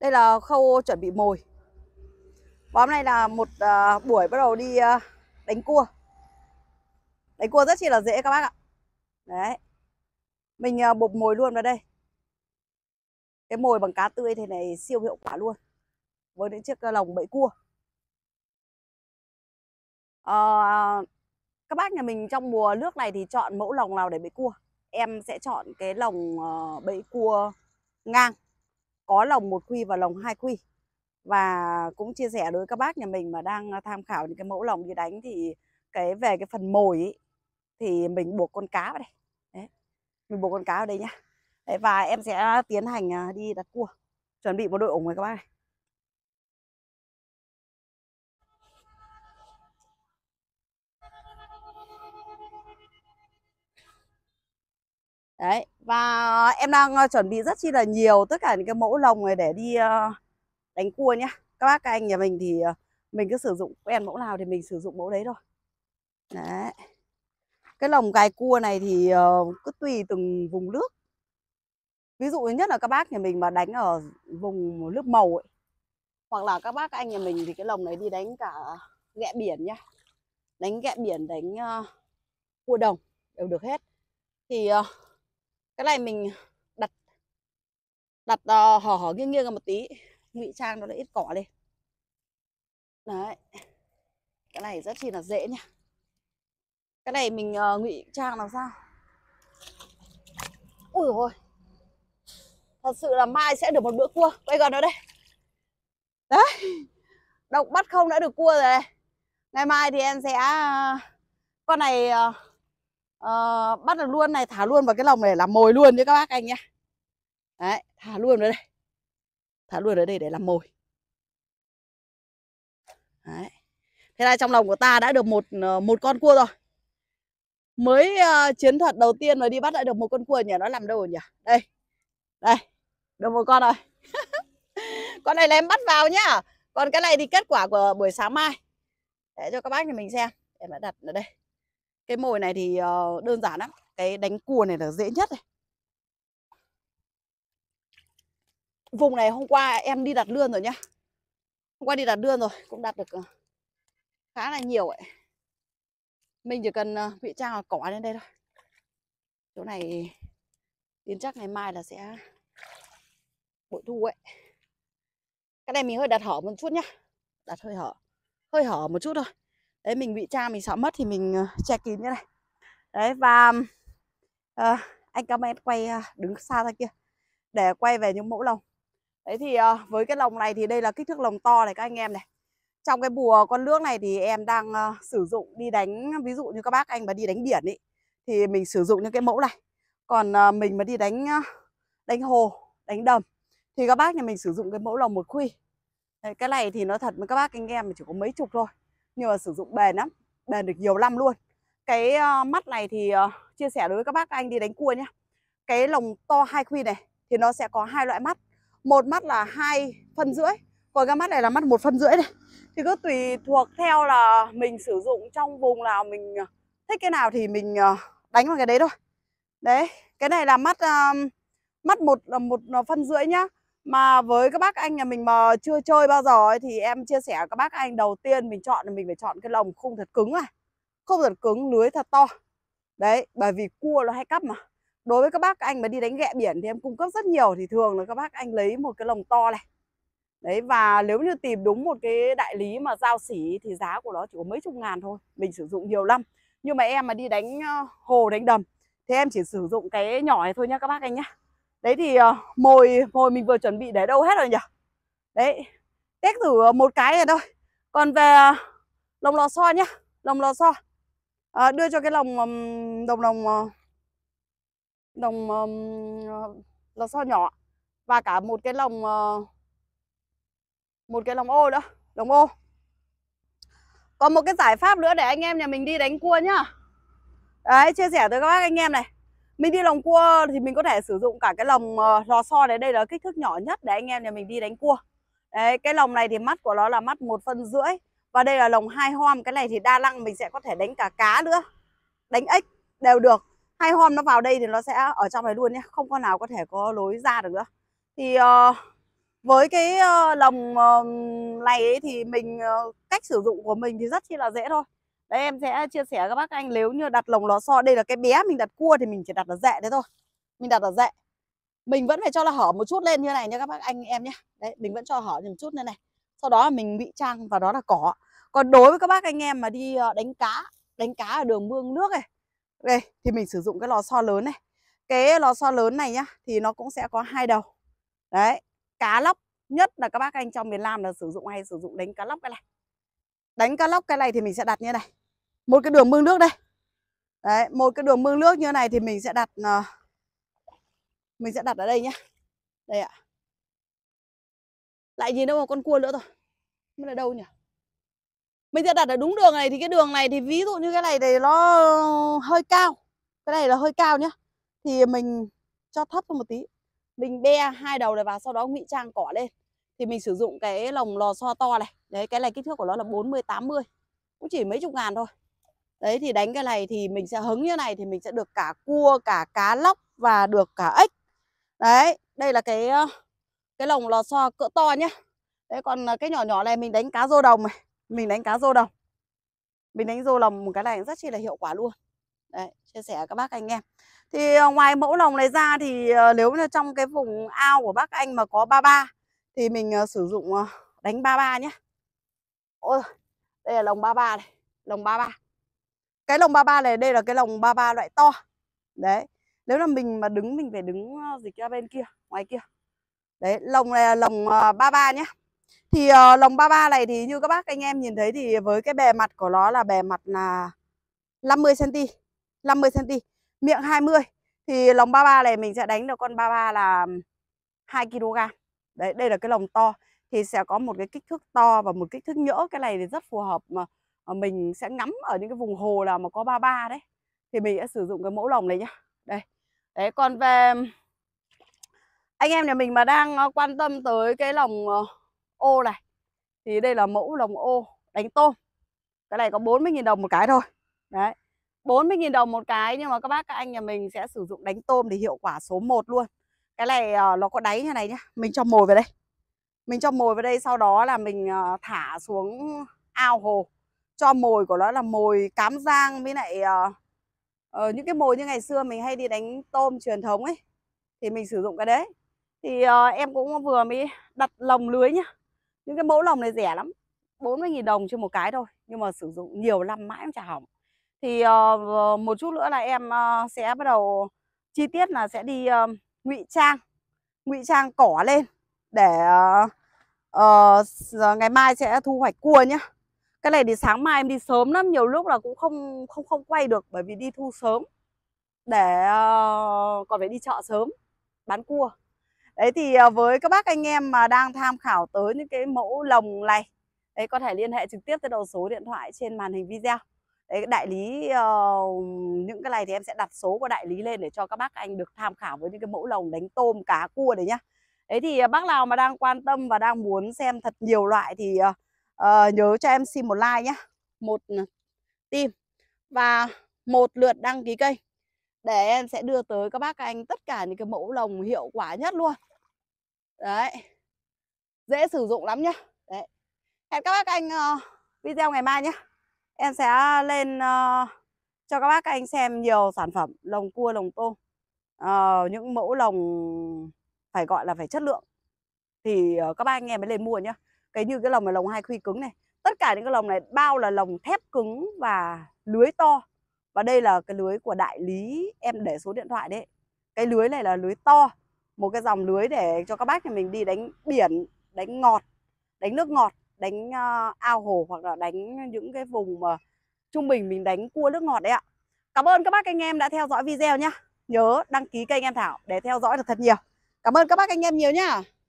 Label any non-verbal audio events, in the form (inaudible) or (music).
Đây là khâu chuẩn bị mồi Và hôm nay là một uh, buổi bắt đầu đi uh, đánh cua Đánh cua rất chi là dễ các bác ạ Đấy Mình uh, bột mồi luôn vào đây Cái mồi bằng cá tươi thế này siêu hiệu quả luôn Với những chiếc lồng bẫy cua ờ, à, Các bác nhà mình trong mùa nước này thì chọn mẫu lồng nào để bẫy cua Em sẽ chọn cái lồng uh, bẫy cua ngang có lồng một quy và lồng hai quy và cũng chia sẻ đối với các bác nhà mình mà đang ờ, tham khảo những cái mẫu lồng đi đánh thì cái về cái phần mồi ý, thì mình buộc con cá vào đây đấy mình buộc con cá vào đây nhá đấy, và em sẽ tiến hành ờ, đi đặt cua chuẩn bị một đội ủng rồi các bác này đấy và em đang ờ, chuẩn bị rất chi là nhiều tất cả những cái mẫu lồng này để đi ờ, đánh cua nhé các bác các anh nhà mình thì ờ, mình cứ sử dụng quen mẫu nào thì mình sử dụng mẫu đấy thôi đấy cái lồng gài cua này thì cứ tùy từng vùng nước ví dụ nhất là các bác nhà mình mà đánh ở vùng nước màu ấy hoặc là các bác các anh nhà mình thì cái lồng này đi đánh cả ghẹ biển nhá đánh ghẹ biển đánh cua đồng đều được hết thì uh, cái này mình đặt đặt uh, ờ, hỏ hỏ nghiêng nghiêng một tí ngụy trang nó lại ít cỏ đi đấy cái này rất chi là dễ nha cái này mình uh, ngụy trang làm sao ui ôi thật sự là mai sẽ được một bữa cua bây giờ nó đây đấy độc bắt không đã được cua rồi ngày mai thì em sẽ ờ, con này uh, uh, bắt được luôn này thả luôn vào cái lồng này làm mồi luôn nhé các bác anh nhé đấy thả luôn vào đây thả luôn ở đây để làm mồi đấy thế là trong lòng của ta đã được một ờ, một con cua rồi mới uh, chiến thuật đầu tiên mà đi bắt lại được một con cua nhỉ nó làm đâu nhỉ đây đây được một con rồi (laughs) con này là em bắt vào nhá còn cái này thì kết quả của buổi sáng mai để cho các bác nhà mình xem em đã đặt ở đây cái mồi này thì ờ, đơn giản lắm cái đánh cua này là dễ nhất này vùng này hôm qua em đi đặt lươn rồi nhá hôm qua đi đặt lươn rồi cũng đặt được ờ, khá là nhiều ấy mình chỉ cần ờ, vị trang cỏ lên đây thôi chỗ này đến chắc ngày mai là sẽ bội thu ấy cái này mình hơi đặt hở một chút nhá đặt hơi hở hơi hở một chút thôi đấy mình bị cha mình sợ mất thì mình ờ, che kín như này đấy và uh, anh comment quay ờ, đứng xa ra kia để quay về những mẫu lồng đấy thì uh, với cái lồng này thì đây là kích thước lồng to này các anh em này trong cái bùa con nước này thì em đang uh, sử dụng đi đánh ví dụ như các bác anh mà đi đánh biển ấy thì mình sử dụng những cái mẫu này còn uh, mình mà đi đánh uh, đánh hồ đánh đầm thì các bác nhà mình sử dụng cái mẫu lồng một khuy cái này thì nó thật với các bác anh em chỉ có mấy chục thôi nhưng mà sử dụng bền lắm bền được nhiều năm luôn cái ờ, mắt này thì ờ, chia sẻ đối với các bác anh đi đánh cua nhé. cái lồng to hai quy này thì nó sẽ có hai loại mắt một mắt là hai phân rưỡi còn cái mắt này là mắt một phân rưỡi này thì cứ tùy thuộc theo là mình sử dụng trong vùng nào mình ờ, thích cái nào thì mình đánh vào cái đấy thôi đấy cái này là mắt mắt một là một phân rưỡi nhá mà với các bác anh nhà mình mà chưa chơi bao giờ ấy, thì em chia sẻ các bác anh đầu tiên mình chọn là mình phải chọn cái lồng khung thật cứng này không thật cứng lưới thật to đấy bởi vì cua nó hay cắp mà đối với các bác anh mà đi đánh ghẹ biển thì em cung cấp rất nhiều thì thường là các bác anh lấy một cái lồng to này đấy và nếu như tìm đúng một cái đại lý mà giao xỉ thì giá của nó chỉ có mấy chục ngàn thôi mình sử dụng nhiều năm nhưng mà em mà đi đánh ờ, hồ đánh đầm thì em chỉ sử dụng cái nhỏ này thôi nha các bác anh nhé đấy thì ờ, mồi mồi mình vừa chuẩn bị để đâu hết rồi nhỉ đấy test thử ờ, một cái này thôi còn về ờ, lồng lò xo nhá lồng lò xo à, đưa cho cái lồng đồng lồng đồng lò xo nhỏ và cả một cái lồng một cái lồng ô nữa lồng ô còn một cái giải pháp nữa để anh em nhà mình đi đánh cua nhá đấy chia sẻ tới các bác anh em này mình đi lồng cua thì mình có thể sử dụng cả cái lồng ờ, lò xo đấy đây là kích thước nhỏ nhất để anh em nhà mình đi đánh cua đấy cái lồng này thì mắt của nó là mắt một phân rưỡi và đây là lồng hai hôm cái này thì đa năng mình sẽ có thể đánh cả cá nữa đánh ếch đều được hai hôm nó vào đây thì nó sẽ ở trong này luôn nhé không con nào có thể có lối ra được nữa thì uh, với cái uh, lồng uh, này ấy thì mình uh, cách sử dụng của mình thì rất chi là dễ thôi Đấy em sẽ chia sẻ các bác anh nếu như đặt lồng lò xo Đây là cái bé mình đặt cua thì mình chỉ đặt ở rệ thế thôi Mình đặt ở rệ Mình vẫn phải cho là hở một chút lên như này nha các bác anh em nhé Đấy mình vẫn cho hở một chút lên này Sau đó mình bị trang và đó là cỏ Còn đối với các bác anh em mà đi ờ, đánh cá Đánh cá ở đường mương nước này Đây thì mình sử dụng cái lò xo lớn này Cái lò xo lớn này nhá Thì nó cũng sẽ có hai đầu Đấy cá lóc nhất là các bác anh trong miền Nam là sử dụng hay sử dụng đánh cá lóc cái này đánh cá lóc cái này thì mình sẽ đặt như này một cái đường mương nước đây đấy một cái đường mương nước như này thì mình sẽ đặt uh, mình sẽ đặt ở đây nhé đây ạ lại nhìn đâu một con cua nữa rồi mới là đâu nhỉ mình sẽ đặt ở đúng đường này thì cái đường này thì ví dụ như cái này thì nó hơi cao cái này là hơi cao nhá thì mình cho thấp hơn một tí mình be hai đầu này vào sau đó ngụy trang cỏ lên thì mình sử dụng cái lồng lò xo to này đấy cái này kích thước của nó là 40 80 cũng chỉ mấy chục ngàn thôi đấy thì đánh cái này thì mình sẽ hứng như này thì mình sẽ được cả cua cả cá lóc và được cả ếch đấy đây là cái cái lồng lò xo cỡ to nhá đấy còn cái nhỏ nhỏ này mình đánh cá rô đồng này mình đánh cá rô đồng mình đánh rô lồng một cái này rất chi là hiệu quả luôn đấy chia sẻ các bác anh em thì ờ, ngoài mẫu lồng này ra thì ờ, nếu như trong cái vùng ao của bác anh mà có 33 thì mình ờ, sử dụng đánh 33 nhé Ôi, đây là lồng 33 này, lồng 33. Cái lồng 33 này đây là cái lồng 33 loại to. Đấy. Nếu là mình mà đứng mình phải đứng ờ, dịch ra bên kia, ngoài kia. Đấy, lồng này là lồng 33 ờ, nhé Thì uh, lồng 33 này thì như các bác anh em nhìn thấy thì với cái bề mặt của nó là bề mặt là 50 cm, 50 cm, miệng 20. Thì lồng 33 này mình sẽ đánh được con 33 là 2 kg. Đấy, đây là cái lồng to thì sẽ có một cái kích thước to và một kích thước nhỡ cái này thì rất phù hợp mà ờ, mình sẽ ngắm ở những cái vùng hồ nào mà có 33 đấy thì mình sẽ sử dụng cái mẫu lồng này nhá đây đấy còn về anh em nhà mình mà đang ờ, quan tâm tới cái lồng ờ, ô này thì đây là mẫu lồng ô đánh tôm cái này có 40.000 đồng một cái thôi đấy 40.000 đồng một cái nhưng mà các bác các anh nhà mình sẽ sử dụng đánh tôm thì hiệu quả số 1 luôn cái này nó có đáy như này nhá mình cho mồi vào đây mình cho mồi vào đây sau đó là mình ờ, thả xuống ao hồ cho mồi của nó là mồi cám giang với lại uh, uh, những cái mồi như ngày xưa mình hay đi đánh tôm truyền thống ấy thì mình sử dụng cái đấy thì uh, em cũng vừa mới đặt lồng lưới nhá những cái mẫu lồng này rẻ lắm 40.000 đồng cho một cái thôi nhưng mà sử dụng nhiều năm mãi cũng chả hỏng thì uh, một chút nữa là em uh, sẽ bắt đầu chi tiết là sẽ đi uh, ngụy trang ngụy trang cỏ lên để uh, uh, ngày mai sẽ thu hoạch cua nhá cái này thì sáng mai em đi sớm lắm nhiều lúc là cũng không không không quay được bởi vì đi thu sớm để uh, còn phải đi chợ sớm bán cua đấy thì uh, với các bác anh em mà đang tham khảo tới những cái mẫu lồng này đấy có thể liên hệ trực tiếp tới đầu số điện thoại trên màn hình video đấy đại lý uh, những cái này thì em sẽ đặt số của đại lý lên để cho các bác anh được tham khảo với những cái mẫu lồng đánh tôm cá cua đấy nhá đấy thì à, bác nào mà đang quan tâm và đang muốn xem thật nhiều loại thì uh, nhớ cho em xin một like nhé một ừ, tim và một lượt đăng ký kênh để em sẽ đưa tới các bác các anh tất cả những cái mẫu lồng hiệu quả nhất luôn đấy dễ sử dụng lắm nhá đấy hẹn các bác các anh uh, video ngày mai nhé em sẽ lên uh, cho các bác các anh xem nhiều sản phẩm lồng cua lồng tôm uh, những mẫu lồng phải gọi là phải chất lượng thì ờ, các bác anh em mới lên mua nhá cái như cái lồng này lồng hai khuy cứng này tất cả những cái lồng này bao là lồng thép cứng và lưới to và đây là cái lưới của đại lý em để số điện thoại đấy cái lưới này là lưới to một cái dòng lưới để cho các bác thì mình đi đánh biển đánh ngọt đánh nước ngọt đánh ờ, ao hồ hoặc là đánh những cái vùng mà trung bình mình đánh cua nước ngọt đấy ạ cảm ơn các bác anh em đã theo dõi video nhá nhớ đăng ký kênh em thảo để theo dõi được thật nhiều Cảm ơn các bác anh em nhiều nhá.